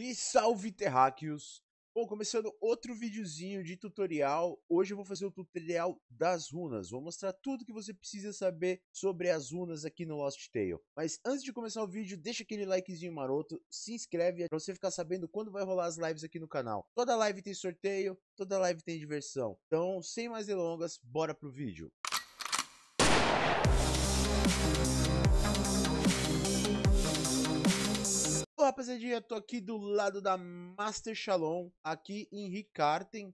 E salve terráqueos! Bom, começando outro videozinho de tutorial, hoje eu vou fazer o tutorial das runas, vou mostrar tudo que você precisa saber sobre as runas aqui no Lost Tale. Mas antes de começar o vídeo, deixa aquele likezinho maroto, se inscreve pra você ficar sabendo quando vai rolar as lives aqui no canal. Toda live tem sorteio, toda live tem diversão. Então, sem mais delongas, bora pro vídeo! rapaziadinha, tô aqui do lado da Master Shalom, aqui em Ricarten.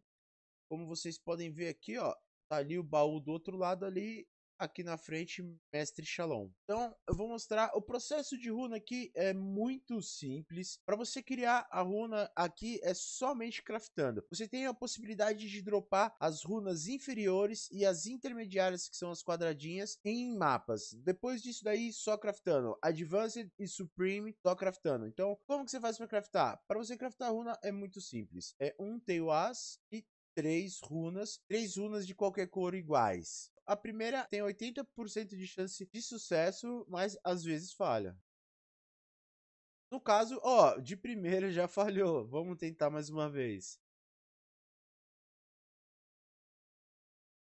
Como vocês podem ver aqui, ó, tá ali o baú do outro lado ali aqui na frente Mestre Shalom. Então eu vou mostrar, o processo de runa aqui é muito simples, para você criar a runa aqui é somente craftando. Você tem a possibilidade de dropar as runas inferiores e as intermediárias que são as quadradinhas em mapas. Depois disso daí só craftando, Advanced e Supreme só craftando. Então como que você faz para craftar? Para você craftar runa é muito simples, é um tail as e três runas, três runas de qualquer cor iguais. A primeira tem 80% de chance de sucesso, mas às vezes falha. No caso, ó, de primeira já falhou. Vamos tentar mais uma vez.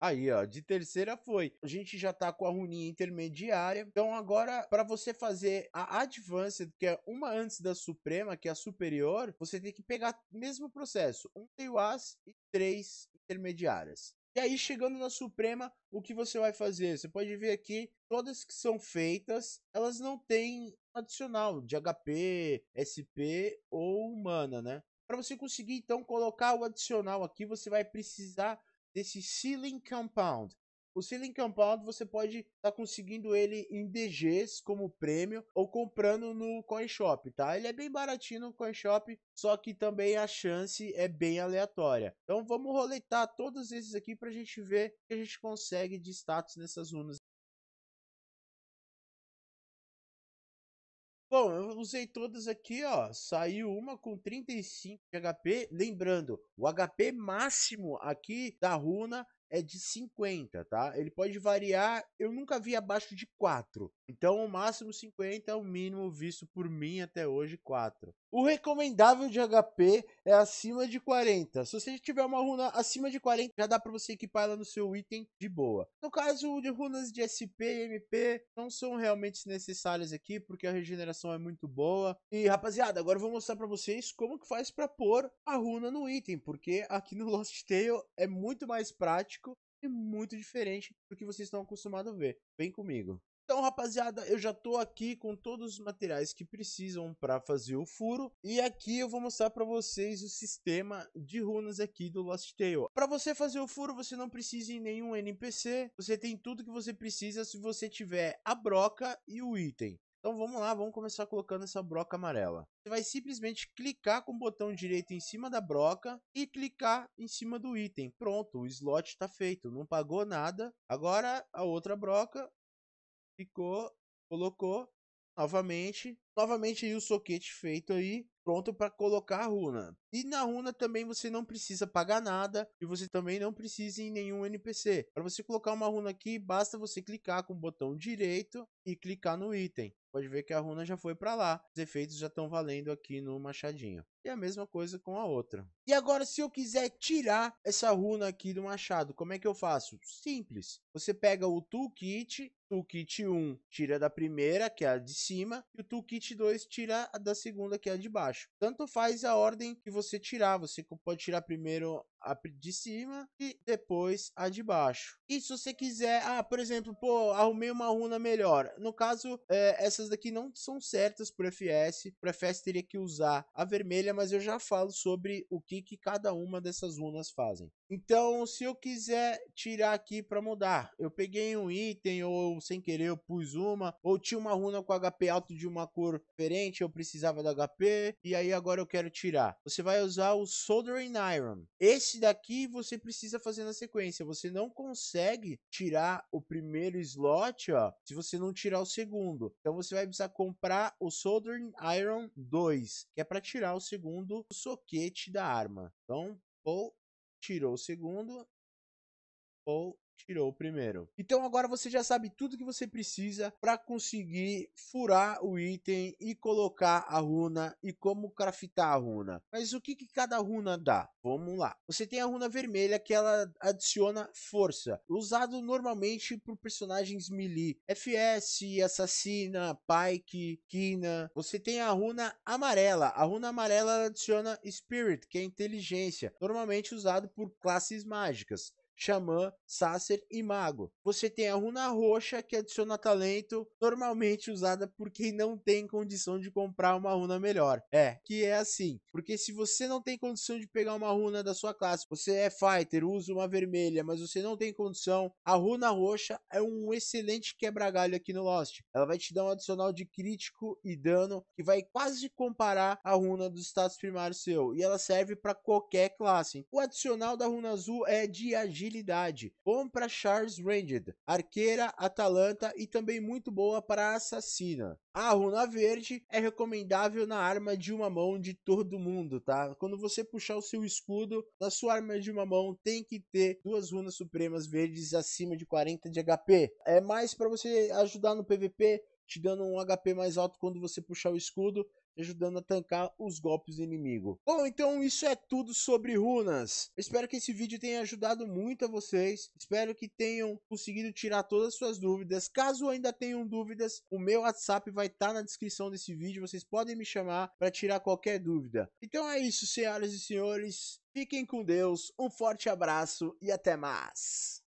Aí, ó, de terceira foi. A gente já tá com a runinha intermediária. Então agora, para você fazer a Advanced, que é uma antes da Suprema, que é a superior, você tem que pegar o mesmo processo. Um tem o As e três intermediárias. E aí, chegando na Suprema, o que você vai fazer? Você pode ver aqui, todas que são feitas, elas não têm adicional de HP, SP ou humana, né? Para você conseguir, então, colocar o adicional aqui, você vai precisar desse Sealing Compound. O Ceiling Compound você pode estar tá conseguindo ele em DGs como prêmio ou comprando no CoinShop, tá? Ele é bem baratinho no CoinShop, só que também a chance é bem aleatória. Então vamos roletar todos esses aqui para a gente ver o que a gente consegue de status nessas runas. Bom, eu usei todas aqui, ó. Saiu uma com 35 de HP. Lembrando, o HP máximo aqui da runa é de 50, tá? Ele pode variar, eu nunca vi abaixo de 4. Então, o máximo 50 é o mínimo visto por mim até hoje, 4. O recomendável de HP é acima de 40. Se você tiver uma runa acima de 40, já dá para você equipar ela no seu item de boa. No caso de runas de SP e MP, não são realmente necessárias aqui, porque a regeneração é muito boa. E, rapaziada, agora eu vou mostrar para vocês como que faz para pôr a runa no item, porque aqui no Lost Tale é muito mais prático prático e muito diferente do que vocês estão acostumados a ver. Vem comigo. Então, rapaziada, eu já tô aqui com todos os materiais que precisam para fazer o furo. E aqui eu vou mostrar para vocês o sistema de runas aqui do Lost Tale. Para você fazer o furo, você não precisa em nenhum NPC. Você tem tudo que você precisa se você tiver a broca e o item. Então vamos lá, vamos começar colocando essa broca amarela. Você vai simplesmente clicar com o botão direito em cima da broca e clicar em cima do item. Pronto, o slot está feito, não pagou nada. Agora a outra broca ficou, colocou novamente. Novamente aí o soquete feito aí, pronto para colocar a runa. E na runa também você não precisa pagar nada e você também não precisa em nenhum NPC. Para você colocar uma runa aqui, basta você clicar com o botão direito e clicar no item pode ver que a runa já foi para lá. Os efeitos já estão valendo aqui no machadinho. E a mesma coisa com a outra. E agora, se eu quiser tirar essa runa aqui do machado, como é que eu faço? Simples. Você pega o toolkit, toolkit 1 tira da primeira, que é a de cima, e o toolkit 2 tira da segunda, que é a de baixo. Tanto faz a ordem que você tirar. Você pode tirar primeiro a de cima e depois a de baixo. E se você quiser, ah, por exemplo, pô, arrumei uma runa melhor. No caso, é, essas daqui não são certas pro FS. Pro FS teria que usar a vermelha, mas eu já falo sobre o que, que cada uma dessas runas fazem. Então, se eu quiser tirar aqui para mudar, eu peguei um item ou sem querer eu pus uma, ou tinha uma runa com HP alto de uma cor diferente, eu precisava de HP, e aí agora eu quero tirar. Você vai usar o Soldering Iron. Esse esse daqui você precisa fazer na sequência. Você não consegue tirar o primeiro slot, ó, se você não tirar o segundo. Então você vai precisar comprar o Soldering Iron 2, que é para tirar o segundo soquete da arma. Então, ou tirou o segundo, ou tirou o primeiro. Então agora você já sabe tudo que você precisa para conseguir furar o item e colocar a runa e como craftar a runa. Mas o que, que cada runa dá? Vamos lá. Você tem a runa vermelha que ela adiciona força, usado normalmente por personagens melee, FS, assassina, pike, kina. Você tem a runa amarela. A runa amarela adiciona spirit, que é inteligência, normalmente usado por classes mágicas. Xamã, Sacer e Mago. Você tem a runa roxa que adiciona talento, normalmente usada por quem não tem condição de comprar uma runa melhor. É, que é assim, porque se você não tem condição de pegar uma runa da sua classe, você é fighter, usa uma vermelha, mas você não tem condição, a runa roxa é um excelente quebra-galho aqui no Lost. Ela vai te dar um adicional de crítico e dano que vai quase comparar a runa do status primário seu, e ela serve para qualquer classe. O adicional da runa azul é de agir agilidade, bom para Charles Ranged, arqueira, atalanta e também muito boa para assassina. A runa verde é recomendável na arma de uma mão de todo mundo, tá? Quando você puxar o seu escudo, na sua arma de uma mão tem que ter duas runas supremas verdes acima de 40 de HP. É mais para você ajudar no PVP, te dando um HP mais alto quando você puxar o escudo, ajudando a tancar os golpes do inimigo. Bom, então isso é tudo sobre runas. espero que esse vídeo tenha ajudado muito a vocês. Espero que tenham conseguido tirar todas as suas dúvidas. Caso ainda tenham dúvidas, o meu WhatsApp vai estar tá na descrição desse vídeo. Vocês podem me chamar para tirar qualquer dúvida. Então é isso, senhoras e senhores. Fiquem com Deus, um forte abraço e até mais.